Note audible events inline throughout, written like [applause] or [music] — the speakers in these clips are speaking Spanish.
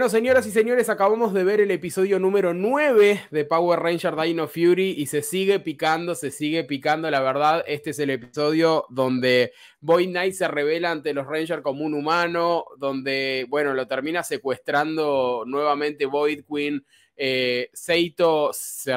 Bueno, señoras y señores, acabamos de ver el episodio número 9 de Power Ranger Dino Fury y se sigue picando, se sigue picando. La verdad, este es el episodio donde Boy Knight se revela ante los Rangers como un humano, donde, bueno, lo termina secuestrando nuevamente Void Queen. Eh, Seito se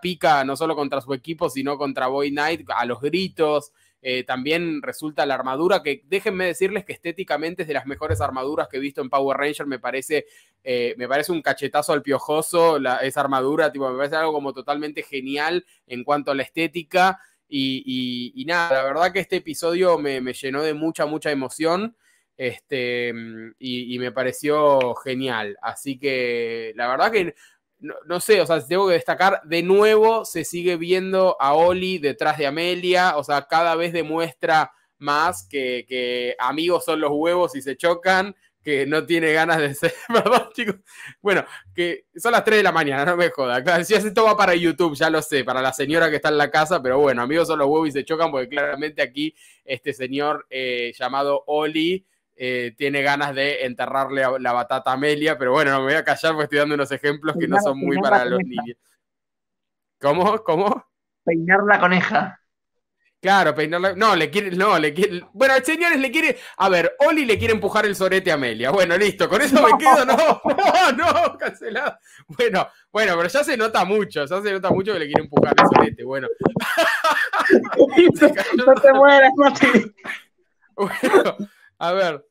pica, no solo contra su equipo, sino contra Boy Knight a los gritos. Eh, también resulta la armadura, que déjenme decirles que estéticamente es de las mejores armaduras que he visto en Power Ranger, me parece, eh, me parece un cachetazo al piojoso la, esa armadura, tipo, me parece algo como totalmente genial en cuanto a la estética. Y, nada, la verdad que este episodio me, llenó de mucha, mucha emoción este, y, y, me pareció genial. Así que la verdad que no, sé, o sea, tengo que destacar, de nuevo se sigue viendo a Oli detrás de Amelia, o sea, cada vez demuestra más que, que amigos son los huevos y se chocan, que no tiene ganas de ser, [laughs] perdón chicos, bueno, que son las 3 de la mañana, no me joda, si esto va para YouTube, ya lo sé, para la señora que está en la casa, pero bueno, amigos son los huevos y se chocan porque claramente aquí este señor eh, llamado Oli eh, tiene ganas de enterrarle a la batata a Amelia, pero bueno, no me voy a callar porque estoy dando unos ejemplos que no son muy para los niños. ¿Cómo? ¿Cómo? Peinar la coneja. Claro, peinar No, le quiere... No, le quiere... Bueno, señores, le quiere... A ver, Oli le quiere empujar el sorete a Amelia. Bueno, listo, con eso me quedo. [laughs] No, no, cancelado. Bueno, bueno, pero ya se nota mucho. Ya se nota mucho que le quiere empujar el sorete. Bueno. [laughs] no te mueras, no [laughs] Bueno, a ver.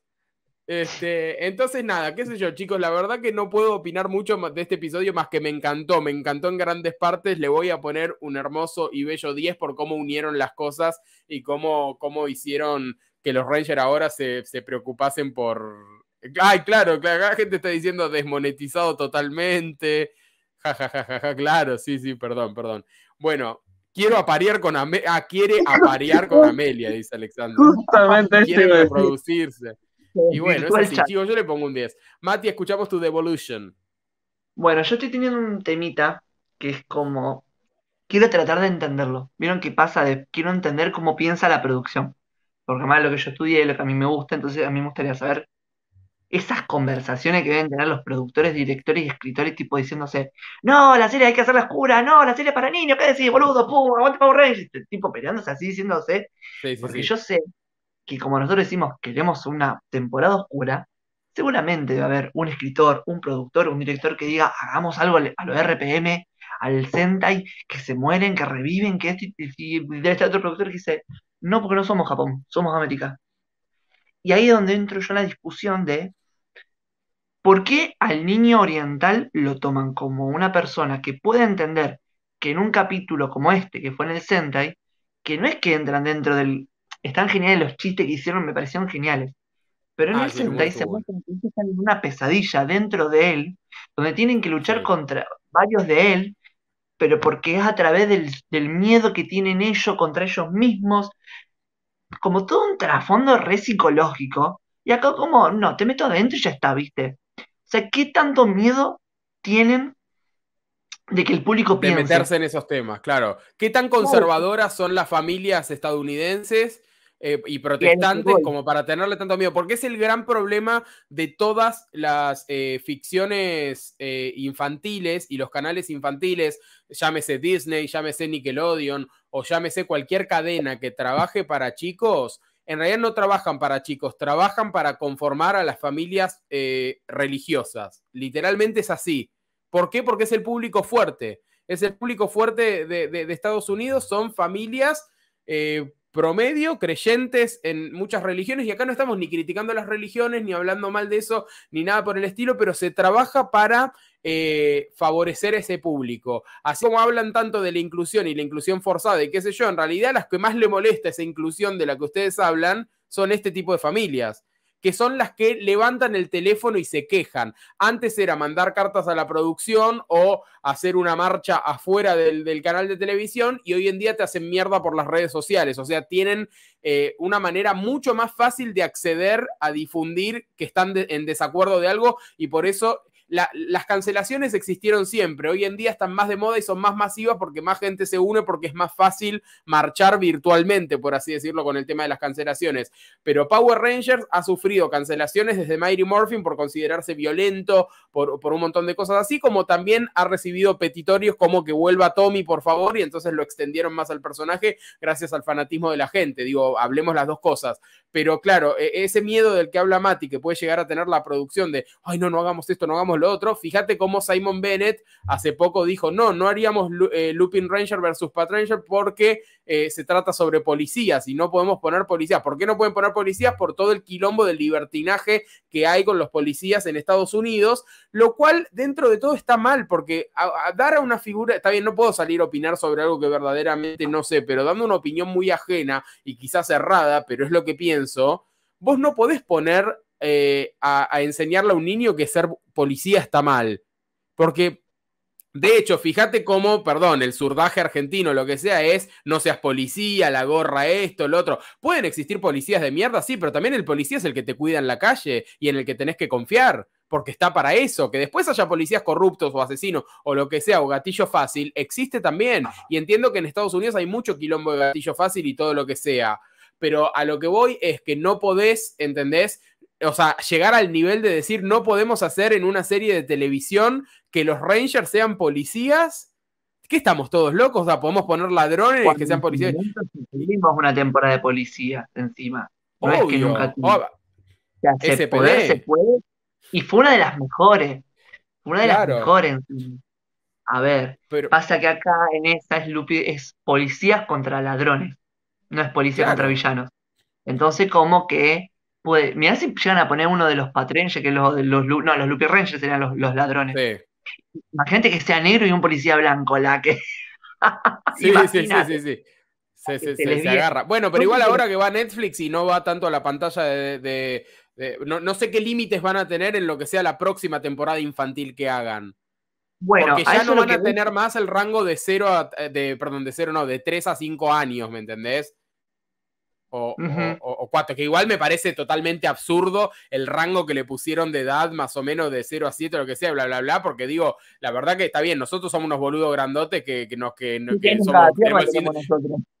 Este, entonces, nada, qué sé yo, chicos, la verdad que no puedo opinar mucho de este episodio más que me encantó, me encantó en grandes partes, le voy a poner un hermoso y bello 10 por cómo unieron las cosas y cómo, cómo hicieron que los Rangers ahora se, preocupasen por... Ay, claro, claro, la gente está diciendo desmonetizado totalmente. Ja, ja, ja, ja, ja, claro, sí, sí, perdón, perdón. Bueno, quiero aparear con Amelia. Ah, quiere aparear con [laughs] Amelia, dice Alexander. Justamente. Quiere reproducirse. Y bueno, es yo le pongo un 10. Mati, escuchamos tu devolution. Bueno, yo estoy teniendo un temita que es como. Quiero tratar de entenderlo. ¿Vieron qué pasa? De, quiero entender cómo piensa la producción. Porque más lo que yo estudié, lo que a mí me gusta, entonces a mí me gustaría saber esas conversaciones que deben tener los productores, directores y escritores, tipo diciéndose, no, la serie hay que hacerla oscura, no, la serie es para niños, ¿qué decís, boludo? Pum, aguante Power Rangers. Tipo peleándose así, diciéndose. porque yo sé que como nosotros decimos queremos una temporada oscura, seguramente va a haber un escritor, un productor, un director que diga, hagamos algo a lo RPM, al Sentai, que se mueren, que reviven, que este, y debe estar otro productor que dice, no, porque no somos Japón, somos América. Y ahí es donde entro yo en la discusión de por qué al niño oriental lo toman como una persona que puede entender que en un capítulo como este, que fue en el Sentai, que no es que entran dentro del están geniales los chistes que hicieron, me parecieron geniales. Pero en ah, el 66 se muestra una pesadilla dentro de él, donde tienen que luchar contra varios de él, pero porque es a través del, miedo que tienen ellos contra ellos mismos, como todo un trasfondo re psicológico. Y acá como, no, te meto adentro y ya está, ¿viste? O sea, ¿qué tanto miedo tienen de que el público piense? meterse en esos temas, claro. ¿Qué tan conservadoras son las familias estadounidenses eh, y protestantes como para tenerle tanto miedo, porque es el gran problema de todas las eh, ficciones eh, infantiles y los canales infantiles, llámese Disney, llámese Nickelodeon o llámese cualquier cadena que trabaje para chicos. En realidad no trabajan para chicos, trabajan para conformar a las familias religiosas. Literalmente es así. ¿Por qué? Porque es el público fuerte. Es el público fuerte de, Estados Unidos, son familias promedio, creyentes en muchas religiones, y acá no estamos ni criticando las religiones, ni hablando mal de eso, ni nada por el estilo, pero se trabaja para eh, favorecer ese público. Así como hablan tanto de la inclusión y la inclusión forzada y qué sé yo, en realidad las que más le molesta esa inclusión de la que ustedes hablan son este tipo de familias que son las que levantan el teléfono y se quejan. Antes era mandar cartas a la producción o hacer una marcha afuera del, canal de televisión y hoy en día te hacen mierda por las redes sociales. O sea, tienen eh, una manera mucho más fácil de acceder a difundir que están en desacuerdo de algo y por eso las cancelaciones existieron siempre. Hoy en día están más de moda y son más masivas porque más gente se une, porque es más fácil marchar virtualmente, por así decirlo, con el tema de las cancelaciones. Pero Power Rangers ha sufrido cancelaciones desde Mighty Morphin por considerarse violento, por, por un montón de cosas así, como también ha recibido petitorios como que vuelva Tommy, por favor, y entonces lo extendieron más al personaje gracias al fanatismo de la gente. Digo, hablemos las dos cosas. Pero claro, e, ese miedo del que habla Mati, que puede llegar a tener la producción de, ay, no, no hagamos esto, no hagamos lo otro. Fíjate cómo Simon Bennett hace poco dijo, no, no haríamos eh, Lupin Ranger versus Pat Ranger porque eh, se trata sobre policías y no podemos poner policías. ¿Por qué no pueden poner policías? Por todo el quilombo del libertinaje que hay con los policías en Estados Unidos, lo cual dentro de todo está mal porque dar a una figura, está bien, no puedo salir a opinar sobre algo que verdaderamente no sé, pero dando una opinión muy ajena y quizás errada, pero es lo que pienso, vos no podés poner eh, a, a, enseñarle a un niño que ser policía está mal. Porque, de hecho, fíjate cómo, perdón, el surdaje argentino, lo que sea, es no seas policía, la gorra, esto, lo otro. Pueden existir policías de mierda, sí, pero también el policía es el que te cuida en la calle y en el que tenés que confiar. Porque está para eso, que después haya policías corruptos o asesinos o lo que sea, o gatillo fácil, existe también. Y entiendo que en Estados Unidos hay mucho quilombo de gatillo fácil y todo lo que sea pero a lo que voy es que no podés, ¿entendés? o sea, llegar al nivel de decir no podemos hacer en una serie de televisión que los Rangers sean policías. ¿Qué estamos todos locos? O sea, podemos poner ladrones y que sean policías. una temporada de policías encima. No que nunca ah, se puede, se puede. Y fue una de las mejores. una de las mejores. A ver, pasa que acá en esta es, es policías contra ladrones. No es policía contra villanos. Entonces, cómo que pues, mirá si llegan a poner uno de los Patrenche, que los, los, no, los Lupi Rangers eran los, los ladrones. Sí. Imagínate que sea negro y un policía blanco, la que. [laughs] sí, sí, sí, sí, Se, se, agarra. Bueno, pero igual ahora que va a Netflix y no va tanto a la pantalla de... no, sé qué límites van a tener en lo que sea la próxima temporada infantil que hagan. Bueno, Porque ya no van a tener más el rango de 0 de, perdón, de cero no, de 3 a 5 años, ¿me entendés? o, cuatro, que igual me parece totalmente absurdo el rango que le pusieron de edad, más o menos de 0 a 7, lo que sea, bla, bla, bla, porque digo, la verdad que está bien, nosotros somos unos boludos grandotes que, que nos que, somos,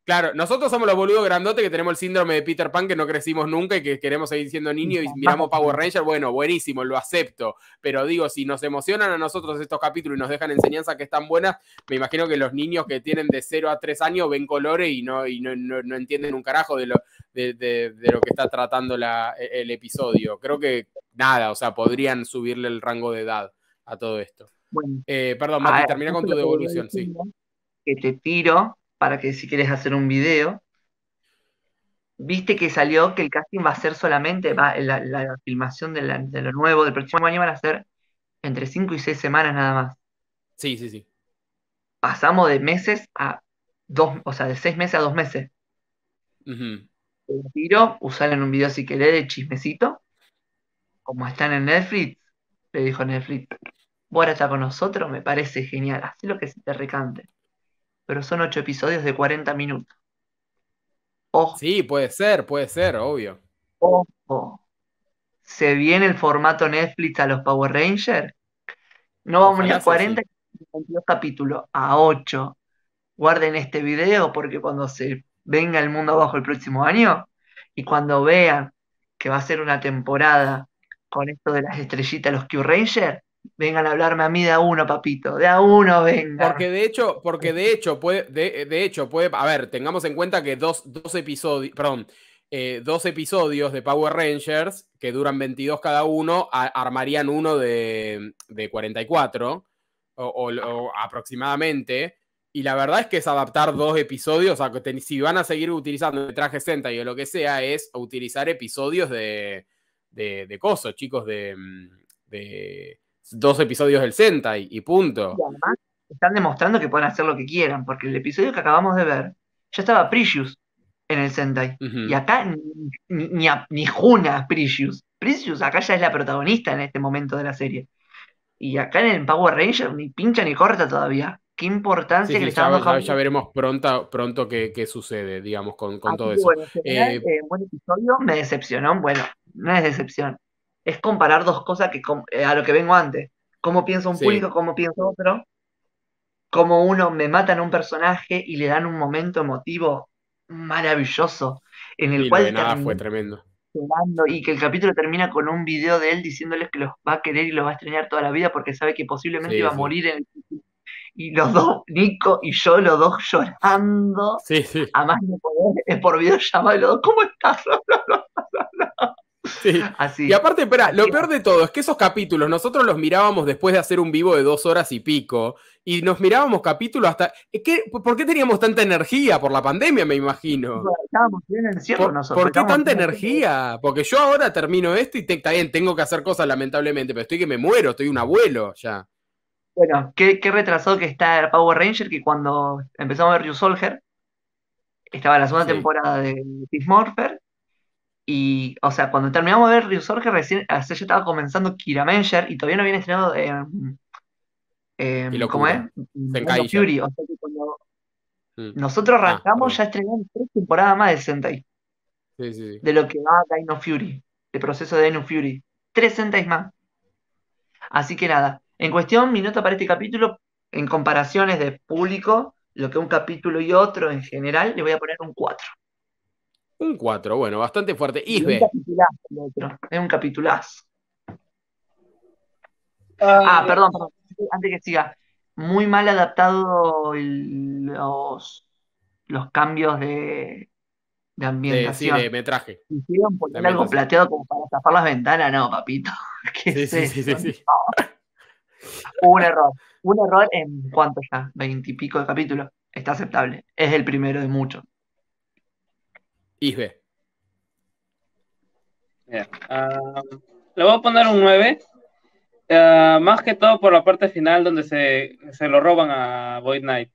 Claro, nosotros somos los boludos grandotes que tenemos el síndrome de Peter Pan que no crecimos nunca y que queremos seguir siendo niños y miramos Power Rangers Bueno, buenísimo, lo acepto. Pero digo, si nos emocionan a nosotros estos capítulos y nos dejan enseñanzas que están buenas, me imagino que los niños que tienen de 0 a 3 años ven colores y no, y no, entienden un carajo de lo, de, lo que está tratando e, el episodio. Creo que nada, o sea, podrían subirle el rango de edad a todo esto. Eh, perdón, Mati, termina con tu devolución, sí. Que te tiro para que si quieres hacer un video. Viste que salió que el casting va a ser solamente, la, filmación de, lo nuevo del próximo año van a ser entre 5 y 6 semanas nada más. Sí, sí, sí. Pasamos de meses a dos, o sea, de 6 meses a dos meses. tiro, usar en un video si querés de chismecito, como están en Netflix, le dijo Netflix, vos está con nosotros, me parece genial, así lo que se te recante pero son ocho episodios de 40 minutos. Ojo. Sí, puede ser, puede ser, obvio. Ojo. ¿Se viene el formato Netflix a los Power Rangers? No vamos ni a 40 capítulos, a 8. Guarden este video porque cuando se venga el mundo abajo el próximo año y cuando vean que va a ser una temporada con esto de las estrellitas, los Q Rangers, vengan a hablarme a mí de a uno, papito, de a uno venga. Porque de hecho, porque de hecho puede, de, hecho puede, a ver, tengamos en cuenta que dos, episodios, perdón, eh, dos episodios de Power Rangers que duran 22 cada uno, armarían uno de, 44 o, aproximadamente. Y la verdad es que es adaptar dos episodios, o sea, si van a seguir utilizando el traje Senta y o lo que sea, es utilizar episodios de, de, coso, chicos, de dos episodios del Sentai y punto. Y además están demostrando que pueden hacer lo que quieran, porque el episodio que acabamos de ver ya estaba Precious en el Sentai. Y acá ni, ni, ni, acá ya es la protagonista en este momento de la serie. Y acá en el Power Ranger ni pincha ni corta todavía. Qué importancia que le está dando ya, veremos pronto, qué, sucede, digamos, con, todo eso. Eh, eh, buen episodio, me decepcionó. Bueno, no es decepción es comparar dos cosas que eh, a lo que vengo antes. Cómo piensa un público, cómo piensa otro. Cómo uno me matan a un personaje y le dan un momento emotivo maravilloso. En el cual. nada fue tremendo. Y que el capítulo termina con un video de él diciéndoles que los va a querer y los va a extrañar toda la vida porque sabe que posiblemente va a morir y los dos, Nico y yo, los dos llorando. Sí, sí. A más poder, por videollamada, los dos, ¿cómo estás? [laughs] [laughs] Y aparte, espera, lo peor de todo es que esos capítulos nosotros los mirábamos después de hacer un vivo de dos horas y pico y nos mirábamos capítulos hasta... Eh, que ¿Por qué teníamos tanta energía? Por la pandemia, me imagino. Estábamos bien en nosotros. ¿Por qué tanta energía? Porque yo ahora termino esto y también tengo que hacer cosas lamentablemente, pero estoy que me muero, estoy un abuelo ya. Bueno, qué, qué retrasado que está el Power Ranger que cuando empezamos a ver You estaba la segunda temporada de Peace Morpher y, o sea, cuando terminamos de ver Ryusorge, recién, o estaba comenzando Kiramenger y todavía no habían estrenado. Eh, em, ¿Cómo es? Fury. O sea mm. nosotros ah, arrancamos, ya estrenamos tres temporadas más de Sentai. Sí, sí, De lo que va Dino Fury. El proceso de Dino Fury. Tres Sentais más. Así que nada. En cuestión, mi nota para este capítulo, en comparaciones de público, lo que un capítulo y otro en general, le voy a poner un 4. Un 4, bueno, bastante fuerte. Es un capitulazo. un capitulazo. Ah, ah perdón, antes que siga. Muy mal adaptado los, los cambios de, de ambientación. sí, de metraje. Hicieron poner algo plateado como para tapar las ventanas, no, papito. [laughs] Sí, sí, sí, sí, Un error. Un error en cuánto ya, veintipico de capítulos. Está aceptable. Es el primero de muchos. Ah, le voy a poner un 9. Ah, más que todo por la parte final donde se, se lo roban a Void Knight.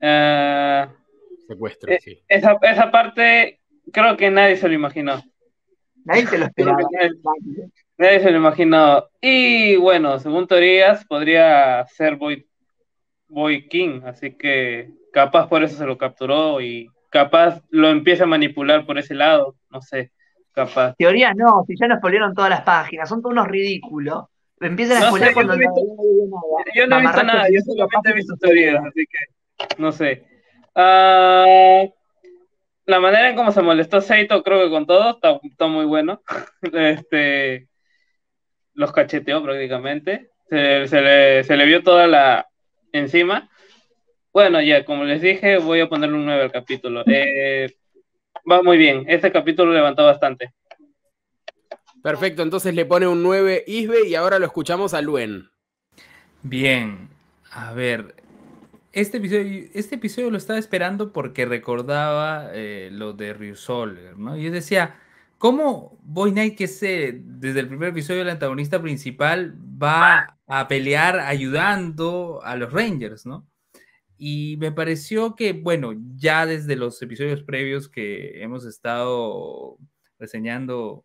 Ah, Secuestro, eh, sí. Esa, parte creo que nadie se lo imaginó. Nadie se lo esperaba. Nadie, se lo imaginó. Y bueno, según teorías, podría ser Void, Void King, así que capaz por eso se lo capturó y capaz lo empieza a manipular por ese lado, no sé, capaz. Teoría no, si ya nos polieron todas las páginas, son todos unos ridículos. Empiezan no a cuando no Yo no he visto nada, yo solamente he visto teorías, así que no sé. Ah, la manera en cómo se molestó Seito, creo que con todo, está, muy bueno. [laughs] este, los cacheteó prácticamente. Se, se, le, se le vio toda la encima. Bueno, ya, como les dije, voy a ponerle un 9 al capítulo. [laughs] Eh, va muy bien, este capítulo levantó bastante. Perfecto, entonces le pone un 9 Isbe y ahora lo escuchamos a Luen. Bien, a ver, este episodio, este episodio lo estaba esperando porque recordaba eh, lo de Ryusoler, ¿no? Yo decía, ¿cómo Boy Knight, que es eh, desde el primer episodio el antagonista principal, va a pelear ayudando a los Rangers, ¿no? Y me pareció que, bueno, ya desde los episodios previos que hemos estado reseñando,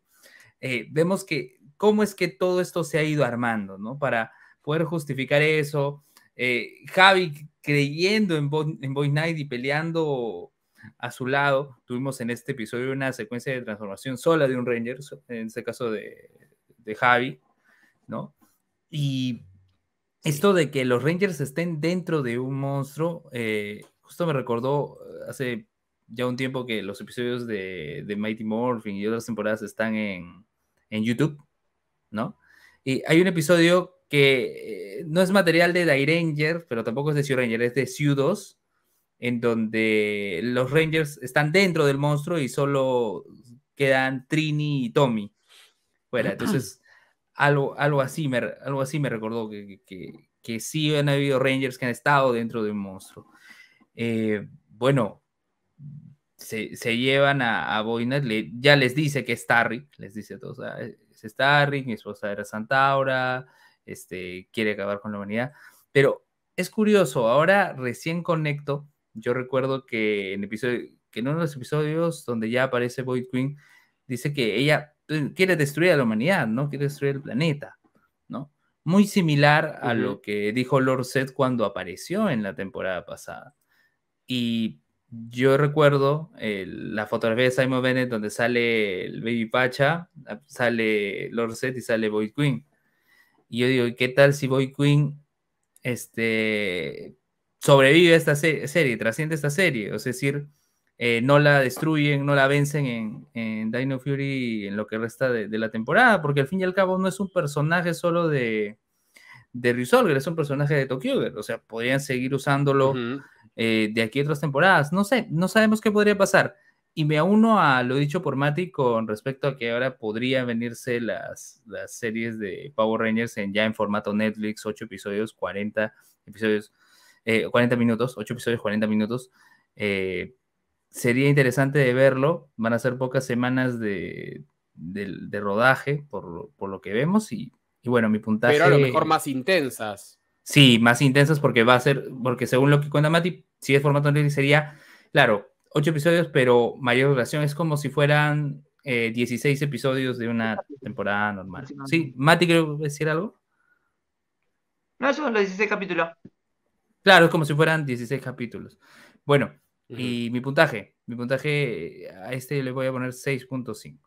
eh, vemos que cómo es que todo esto se ha ido armando, ¿no? Para poder justificar eso. Eh, Javi creyendo en, en Boy Knight y peleando a su lado. Tuvimos en este episodio una secuencia de transformación sola de un Ranger, en este caso de, de Javi, ¿no? Y esto de que los Rangers estén dentro de un monstruo, eh, justo me recordó eh, hace ya un tiempo que los episodios de, Mighty Morphin y otras temporadas están en, YouTube, ¿no? Y hay un episodio que eh, no es material de Die Ranger, pero tampoco es de c Ranger, es de c 2, en donde los Rangers están dentro del monstruo y solo quedan Trini y Tommy. Bueno, ah. entonces algo, así, me, recordó que, que, sí han habido Rangers que han estado dentro de un monstruo. Eh, bueno, se, llevan a, a ya les dice que es Starry, les dice a todos, ah, es Starry, mi esposa era Santaura, este, quiere acabar con la humanidad, pero es curioso, ahora recién conecto, yo recuerdo que en, episodio, que en uno de los episodios donde ya aparece Void Queen, dice que ella quiere destruir a la humanidad, ¿no? Quiere destruir el planeta, ¿no? Muy similar a lo que dijo Lord Set cuando apareció en la temporada pasada. Y yo recuerdo eh, la fotografía de Simon Bennett donde sale el Baby Pacha, sale Lord Set y sale Boy Queen. Y yo digo, ¿qué tal si Boy Queen este, sobrevive a esta serie, trasciende esta serie? O sea, es decir, eh, no la destruyen, no la vencen en, Dino Fury en lo que resta de, la temporada, porque al fin y al cabo no es un personaje solo de, de Resolver, es un personaje de Tokyo, o sea, podrían seguir usándolo eh, de aquí a otras temporadas, no sé, no sabemos qué podría pasar. Y me uno a lo dicho por Mati con respecto a que ahora podrían venirse las, series de Power Rangers en, ya en formato Netflix, 8 episodios, 40 episodios, eh, 40 minutos, 8 episodios, 40 minutos. Eh, sería interesante de verlo. Van a ser pocas semanas de, rodaje, por, lo que vemos. Y, bueno, mi puntaje. Pero a lo mejor más intensas. Sí, más intensas porque va a ser. Porque según lo que cuenta Mati, si es formato sería, claro, ocho episodios, pero mayor duración. Es como si fueran 16 eh, episodios de una temporada normal. Sí, Mati, ¿quiero decir algo? No, son los 16 capítulos. Claro, es como si fueran 16 capítulos. Bueno, y mi puntaje, mi puntaje eh, a este le voy a poner 6.5.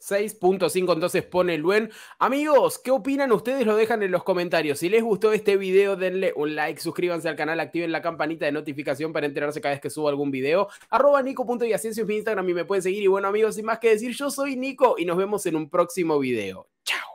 6.5 entonces pone el Amigos, ¿qué opinan ustedes? Lo dejan en los comentarios. Si les gustó este video, denle un like, suscríbanse al canal, activen la campanita de notificación para enterarse cada vez que subo algún video. Arroba es mi Instagram y me pueden seguir. Y bueno amigos, sin más que decir, yo soy Nico y nos vemos en un próximo video. Chao.